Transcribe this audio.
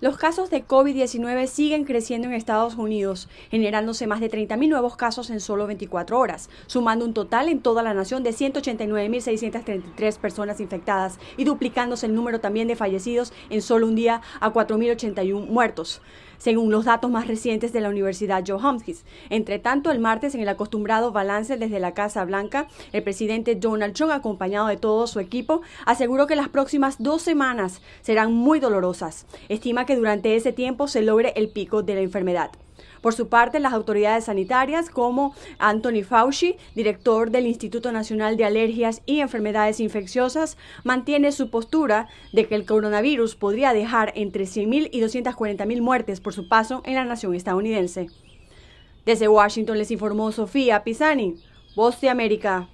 Los casos de COVID-19 siguen creciendo en Estados Unidos, generándose más de 30.000 nuevos casos en solo 24 horas, sumando un total en toda la nación de 189.633 personas infectadas y duplicándose el número también de fallecidos en solo un día a 4.081 muertos, según los datos más recientes de la Universidad Johns Hopkins. Entre tanto, el martes, en el acostumbrado balance desde la Casa Blanca, el presidente Donald Trump, acompañado de todo su equipo, aseguró que las próximas dos semanas serán muy dolorosas. Estima que durante ese tiempo se logre el pico de la enfermedad. Por su parte, las autoridades sanitarias como Anthony Fauci, director del Instituto Nacional de Alergias y Enfermedades Infecciosas, mantiene su postura de que el coronavirus podría dejar entre 100.000 y 240.000 muertes por su paso en la nación estadounidense. Desde Washington les informó Sofía Pisani, Voz de América.